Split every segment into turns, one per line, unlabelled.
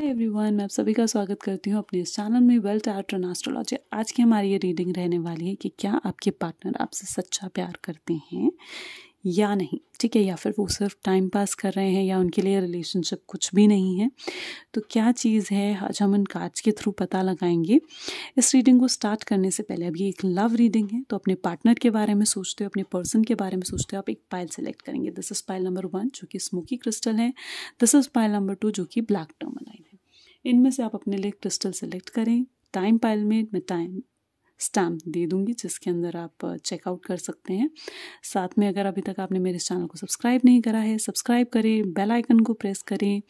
Hi everyone मैं आप सभी का स्वागत करती हूँ अपने इस चैनल में वेल्थ आर्ट एंड एस्ट्रोलॉजी आज की हमारी ये रीडिंग रहने वाली है कि क्या आपके पार्टनर आपसे सच्चा प्यार करते हैं या नहीं ठीक है या फिर वो सिर्फ टाइम पास कर रहे हैं या उनके लिए रिलेशनशिप कुछ भी नहीं है तो क्या चीज़ है आज हम इन कार्ड्स के थ्रू पता लगाएंगे इस रीडिंग को स्टार्ट करने से पहले अभी एक लव रीडिंग है तो अपने पार्टनर के बारे में सोचते हो अपने पर्सन के बारे में सोचते हो आप एक पाइल सेलेक्ट करेंगे this is pile number one जो कि स्मोकी क्रिस्टल है this is pile number two जो कि ब्लैक टर्मलाइन है इनमें से आप अपने लिए क्रिस्टल सेलेक्ट करें टाइम पाइल में मैं टाइम स्टैम्प दे दूंगी जिसके अंदर आप चेकआउट कर सकते हैं साथ में अगर अभी तक आपने मेरे चैनल को सब्सक्राइब नहीं करा है सब्सक्राइब करें बेल आइकन को प्रेस करें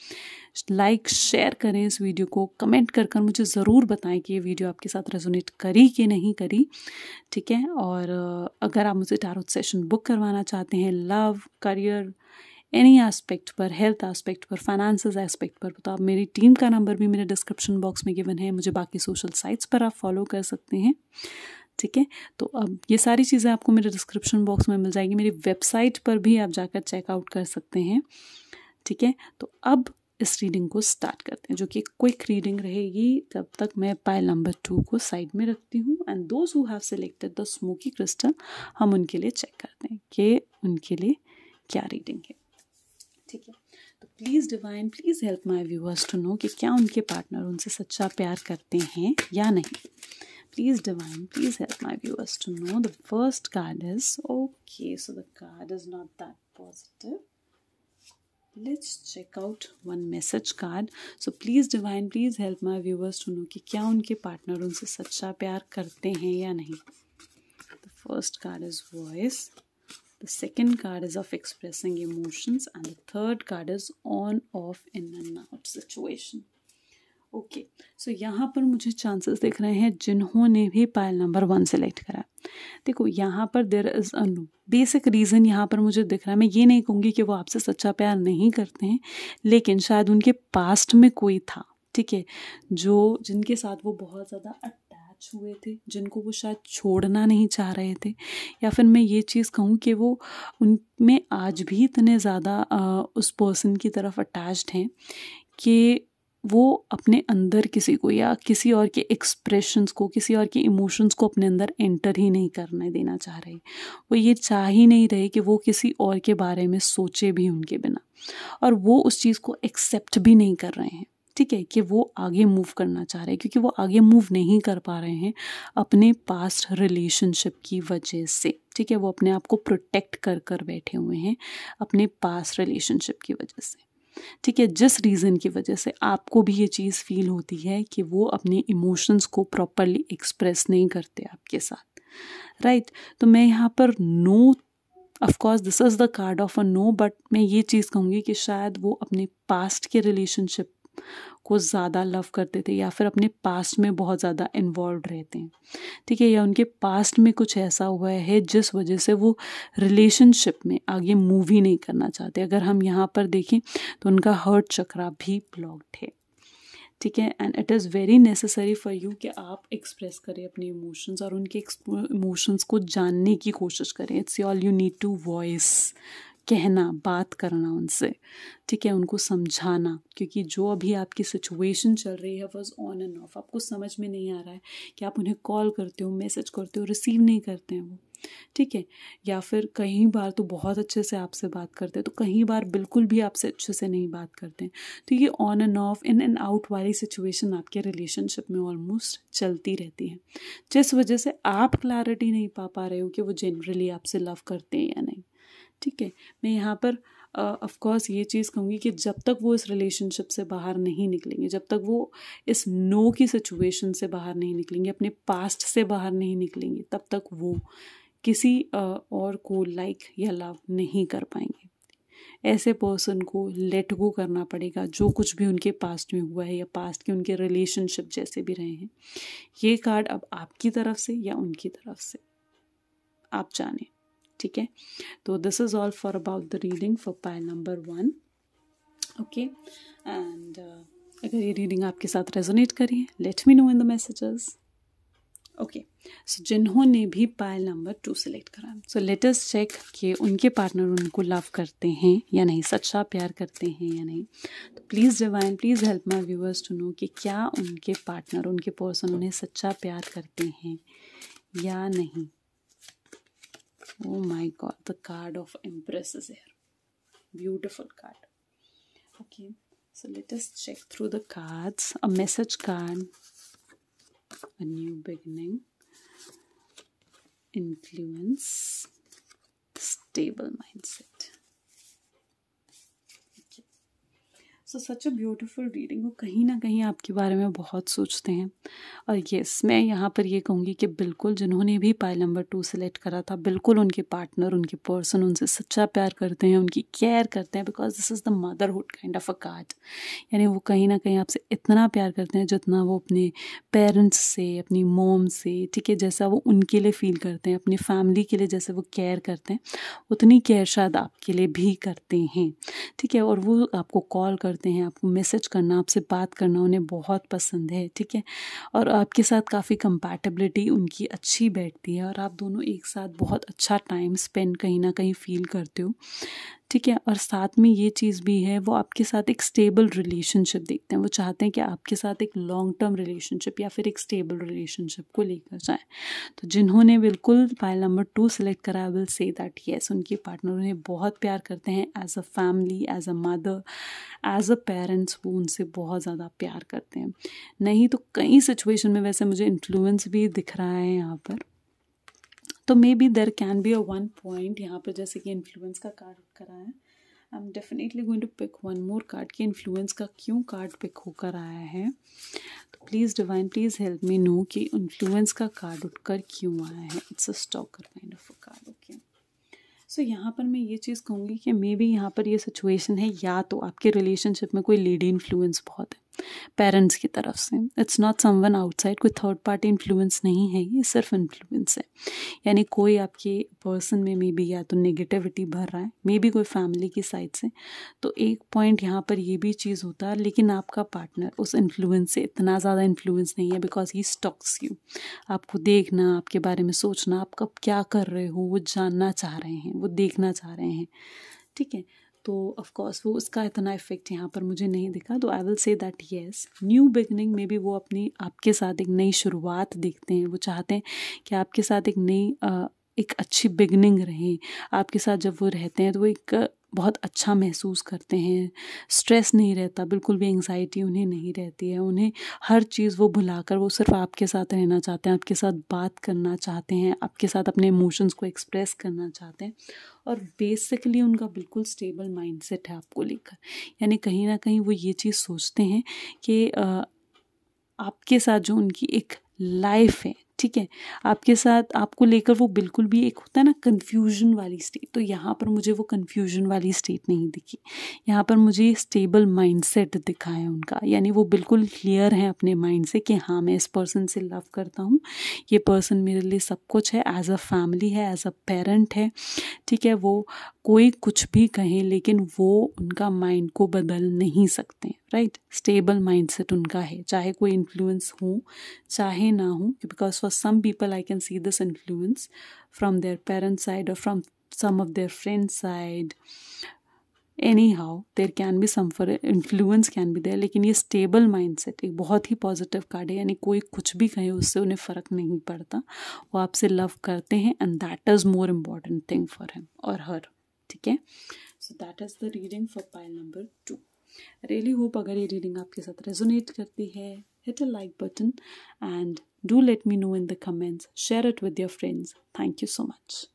लाइक शेयर करें इस वीडियो को कमेंट कर कर मुझे ज़रूर बताएं कि ये वीडियो आपके साथ रेजोनेट करी कि नहीं करी ठीक है और अगर आप मुझे टारोथ सेशन बुक करवाना चाहते हैं लव करियर एनी एस्पेक्ट पर हेल्थ एस्पेक्ट पर फाइनेंस एस्पेक्ट पर तो आप मेरी टीम का नंबर भी मेरे डिस्क्रिप्शन बॉक्स में गिवन है मुझे बाकी सोशल साइट्स पर आप फॉलो कर सकते हैं ठीक है तो अब ये सारी चीज़ें आपको मेरे डिस्क्रिप्शन बॉक्स में मिल जाएगी मेरी वेबसाइट पर भी आप जाकर चेकआउट कर सकते हैं ठीक है तो अब इस रीडिंग को स्टार्ट करते हैं जो कि क्विक रीडिंग रहेगी तब तक मैं पाइल नंबर टू को साइड में रखती हूँ and those who have selected the smoky crystal हम उनके लिए चेक करते हैं कि उनके लिए क्या रीडिंग है ठीक है तो please divine please help my viewers to know कि क्या उनके पार्टनर उनसे सच्चा प्यार करते हैं या नहीं please divine please help my viewers to know the first card is okay so the card is not that positive let's check out one message card so please divine please help my viewers to know कि क्या उनके partner उनसे सच्चा प्यार करते हैं या नहीं the first card is voice The second card is of expressing emotions, and the third card is on, off, in and out situation. Okay okay. So so, यहाँ पर मुझे चांसेस दिख रहे हैं जिन्होंने भी पायल नंबर वन सेलेक्ट करा देखो यहाँ पर there is a no basic reason यहाँ पर मुझे दिख रहा है मैं ये नहीं कहूँगी कि वो आपसे सच्चा प्यार नहीं करते हैं लेकिन शायद उनके पास्ट में कोई था ठीक है जो जिनके साथ वो बहुत ज़्यादा छुए थे जिनको वो शायद छोड़ना नहीं चाह रहे थे या फिर मैं ये चीज़ कहूँ कि वो उनमें आज भी इतने ज़्यादा उस पर्सन की तरफ अटैच्ड हैं कि वो अपने अंदर किसी को या किसी और के एक्सप्रेशंस को किसी और के इमोशंस को अपने अंदर एंटर ही नहीं करने देना चाह रहे वो ये चाह ही नहीं रहे कि वो किसी और के बारे में सोचे भी उनके बिना और वो उस चीज़ को एक्सेप्ट भी नहीं कर रहे हैं ठीक है कि वो आगे मूव करना चाह रहे हैं क्योंकि वो आगे मूव नहीं कर पा रहे हैं अपने पास्ट रिलेशनशिप की वजह से ठीक है वो अपने आप को प्रोटेक्ट कर कर बैठे हुए हैं अपने पास्ट रिलेशनशिप की वजह से ठीक है जिस रीज़न की वजह से आपको भी ये चीज़ फील होती है कि वो अपने इमोशंस को प्रॉपरली एक्सप्रेस नहीं करते आपके साथ राइट right? तो मैं यहाँ पर no of course this is the card of a no but मैं ये चीज़ कहूँगी कि शायद वो अपने पास्ट के रिलेशनशिप को ज़्यादा लव करते थे या फिर अपने पास्ट में बहुत ज़्यादा इन्वॉल्व रहते हैं ठीक है या उनके पास्ट में कुछ ऐसा हुआ है जिस वजह से वो रिलेशनशिप में आगे मूव ही नहीं करना चाहते अगर हम यहाँ पर देखें तो उनका हर्ट चक्रा भी ब्लॉक्ड है ठीक है and it is very necessary for you कि आप एक्सप्रेस करें अपने इमोशंस और उनके इमोशंस को जानने की कोशिश करें it's all you need to voice कहना बात करना उनसे ठीक है उनको समझाना क्योंकि जो अभी आपकी सिचुएशन चल रही है वॉज ऑन एंड ऑफ आपको समझ में नहीं आ रहा है कि आप उन्हें कॉल करते हो मैसेज करते हो रिसीव नहीं करते हैं वो ठीक है या फिर कई बार तो बहुत अच्छे से आपसे बात करते हैं तो कई बार बिल्कुल भी आपसे अच्छे से नहीं बात करते हैं तो ये on and off in and out वाली सिचुएशन आपके रिलेशनशिप में ऑलमोस्ट चलती रहती है जिस वजह से आप क्लैरिटी नहीं पा पा रहे हो कि वो जनरली आपसे लव करते हैं या नहीं ठीक है मैं यहाँ पर ऑफ uh, कोर्स ये चीज़ कहूँगी कि जब तक वो इस रिलेशनशिप से बाहर नहीं निकलेंगे जब तक वो इस नो की सिचुएशन से बाहर नहीं निकलेंगे अपने पास्ट से बाहर नहीं निकलेंगे तब तक वो किसी uh, और को लाइक like या लव नहीं कर पाएंगे ऐसे पर्सन को लेट गो करना पड़ेगा जो कुछ भी उनके पास्ट में हुआ है या पास्ट के उनके रिलेशनशिप जैसे भी रहे हैं ये कार्ड अब आपकी तरफ से या उनकी तरफ से आप जाने ठीक है तो this is all for about the reading for pile number one okay and अगर ये रीडिंग आपके साथ रेजोनेट करिए let me know in the messages okay so जिन्होंने भी पायल नंबर टू सेलेक्ट करा सो लेटेस्ट चेक कि उनके पार्टनर उनको लव करते हैं या नहीं सच्चा प्यार करते हैं या नहीं तो please divine please help my viewers to know कि क्या उनके पार्टनर उनके पर्सन उन्हें सच्चा प्यार करते हैं या नहीं oh my god the card of empress is here beautiful card okay so let us check through the cards a message card a new beginning influence stable mindset so such a beautiful reading वो कहीं ना कहीं आपके बारे में बहुत सोचते हैं और येस मैं यहाँ पर ये कहूँगी कि बिल्कुल जिन्होंने भी पायल नंबर टू सेलेक्ट करा था बिल्कुल उनके पार्टनर उनके पर्सन उनसे सच्चा प्यार करते हैं उनकी केयर करते हैं because this is the motherhood kind of a card यानी वो कहीं ना कहीं आपसे इतना प्यार करते हैं जितना वो अपने पेरेंट्स से अपनी मोम से ठीक है जैसा वो उनके लिए फ़ील करते हैं अपनी फैमिली के लिए जैसे वो केयर करते हैं उतनी केयर शायद आपके लिए भी करते हैं ठीक है और वो आपको कॉल करते करते हैं आपको मैसेज करना आपसे बात करना उन्हें बहुत पसंद है ठीक है और आपके साथ काफ़ी कंपैटिबिलिटी उनकी अच्छी बैठती है और आप दोनों एक साथ बहुत अच्छा टाइम स्पेंड कहीं ना कहीं फील करते हो ठीक है और साथ में ये चीज़ भी है वो आपके साथ एक स्टेबल रिलेशनशिप देखते हैं वो चाहते हैं कि आपके साथ एक लॉन्ग टर्म रिलेशनशिप या फिर एक स्टेबल रिलेशनशिप को लेकर जाएं तो जिन्होंने बिल्कुल फाइल नंबर टू सेलेक्ट करा विल से दैट येस उनके पार्टनर उन्हें बहुत प्यार करते हैं as a family as a mother as a parents वो उनसे बहुत ज़्यादा प्यार करते हैं नहीं तो कई सिचुएशन में वैसे मुझे इन्फ्लुएंस भी दिख रहा है यहाँ पर तो maybe there can be a one point यहाँ पर जैसे कि इन्फ्लुएंस का कार्ड होकर है I am definitely going to pick one more card की इन्फ्लुएंस का क्यों कार्ड पिक होकर आया है तो please divine please help me know कि इन्फ्लुएंस का कार्ड उठकर क्यों आया है it's a stalker kind of a card okay so यहाँ पर मैं ये चीज़ कहूँगी कि मे बी यहाँ पर ये सिचुएशन है या तो आपके रिलेशनशिप में कोई लेडी इन्फ्लुएंस बहुत है पेरेंट्स की तरफ से इट्स नॉट समवन आउटसाइड कोई थर्ड पार्टी इन्फ्लुएंस नहीं है ये सिर्फ इन्फ्लुएंस है यानी कोई आपके पर्सन में मे बी या तो नेगेटिविटी भर रहा है मे बी कोई फैमिली की साइड से तो एक पॉइंट यहाँ पर ये भी चीज़ होता है लेकिन आपका पार्टनर उस इन्फ्लुएंस से इतना ज़्यादा इन्फ्लुएंस नहीं है बिकॉज ही स्टॉक्स यू आपको देखना आपके बारे में सोचना आप कब क्या कर रहे हो वो जानना चाह रहे हैं वो देखना चाह रहे हैं ठीक है तो ऑफकोर्स वो उसका इतना इफेक्ट यहाँ पर मुझे नहीं दिखा तो I will say that yes new beginning में भी वो अपनी आपके साथ एक नई शुरुआत देखते हैं वो चाहते हैं कि आपके साथ एक नई एक अच्छी बिगनिंग रहे आपके साथ जब वो रहते हैं तो वो एक बहुत अच्छा महसूस करते हैं स्ट्रेस नहीं रहता बिल्कुल भी एंग्जाइटी उन्हें नहीं रहती है उन्हें हर चीज़ वो भुलाकर वो सिर्फ आपके साथ रहना चाहते हैं आपके साथ बात करना चाहते हैं आपके साथ अपने इमोशंस को एक्सप्रेस करना चाहते हैं और बेसिकली उनका बिल्कुल स्टेबल माइंडसेट है आपको लेकर यानी कहीं ना कहीं वो ये चीज़ सोचते हैं कि आपके साथ जो उनकी एक लाइफ है ठीक है आपके साथ आपको लेकर वो बिल्कुल भी एक होता है ना कन्फ्यूजन वाली स्टेट तो यहाँ पर मुझे वो कन्फ्यूजन वाली स्टेट नहीं दिखी यहाँ पर मुझे स्टेबल माइंडसेट दिखा है उनका यानी वो बिल्कुल क्लियर है अपने माइंड से कि हाँ मैं इस पर्सन से लव करता हूँ ये पर्सन मेरे लिए सब कुछ है एज अ फैमिली है एज अ पेरेंट है ठीक है वो कोई कुछ भी कहें लेकिन वो उनका माइंड को बदल नहीं सकते राइट स्टेबल माइंडसेट उनका है चाहे कोई इन्फ्लुएंस हो चाहे ना हो because for for some people i can see this influence from their parents side or from some of their friends side anyhow there can be some for influence can be there लेकिन ये stable mindset एक बहुत ही positive card है यानी कोई कुछ भी कहे उससे उन्हें फ़र्क नहीं पड़ता वो आपसे love करते हैं and that is more important thing for him or her ठीक है so that is the reading for pile number two really hope अगर ये रीडिंग आपके साथ रेजोनेट करती है hit a like button and Do let me know in the comments. Share it with your friends. Thank you so much.